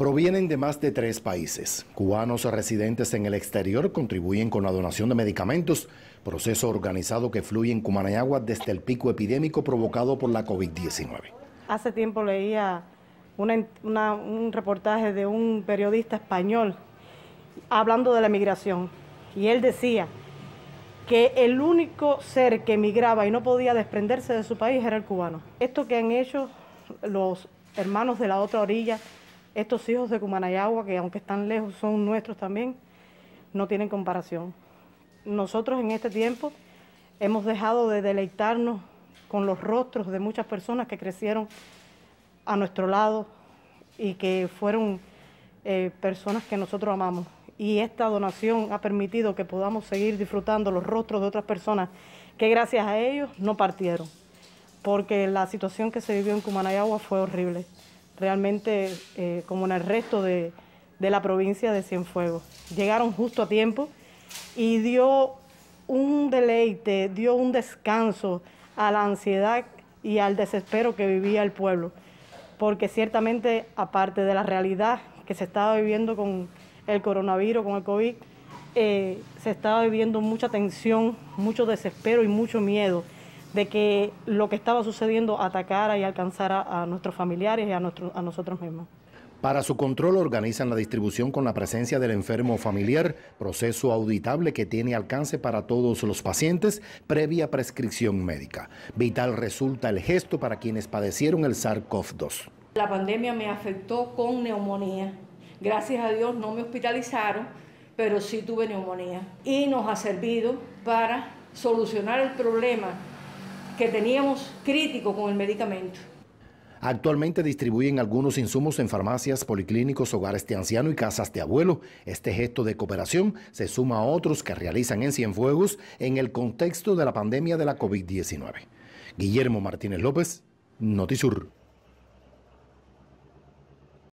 provienen de más de tres países. Cubanos residentes en el exterior contribuyen con la donación de medicamentos, proceso organizado que fluye en Cumanayagua desde el pico epidémico provocado por la COVID-19. Hace tiempo leía un reportaje de un periodista español hablando de la migración y él decía que el único ser que emigraba y no podía desprenderse de su país era el cubano. Esto que han hecho los hermanos de la otra orilla estos hijos de Cumanayagua, que aunque están lejos, son nuestros también, no tienen comparación. Nosotros en este tiempo hemos dejado de deleitarnos con los rostros de muchas personas que crecieron a nuestro lado y que fueron eh, personas que nosotros amamos. Y esta donación ha permitido que podamos seguir disfrutando los rostros de otras personas que gracias a ellos no partieron, porque la situación que se vivió en Cumanayagua fue horrible realmente eh, como en el resto de, la provincia de Cienfuegos. Llegaron justo a tiempo y dio un deleite, dio un descanso a la ansiedad y al desespero que vivía el pueblo, porque ciertamente aparte de la realidad que se estaba viviendo con el coronavirus, con el COVID, eh, se estaba viviendo mucha tensión, mucho desespero y mucho miedo de que lo que estaba sucediendo atacara y alcanzara a nuestros familiares y a, nosotros mismos. Para su control organizan la distribución con la presencia del enfermo familiar, proceso auditable que tiene alcance para todos los pacientes previa prescripción médica. Vital resulta el gesto para quienes padecieron el SARS-CoV-2. La pandemia me afectó con neumonía. Gracias a Dios no me hospitalizaron, pero sí tuve neumonía y nos ha servido para solucionar el problema que teníamos crítico con el medicamento. Actualmente distribuyen algunos insumos en farmacias, policlínicos, hogares de anciano y casas de abuelo. Este gesto de cooperación se suma a otros que realizan en Cienfuegos en el contexto de la pandemia de la COVID-19. Guillermo Martínez López, Notisur.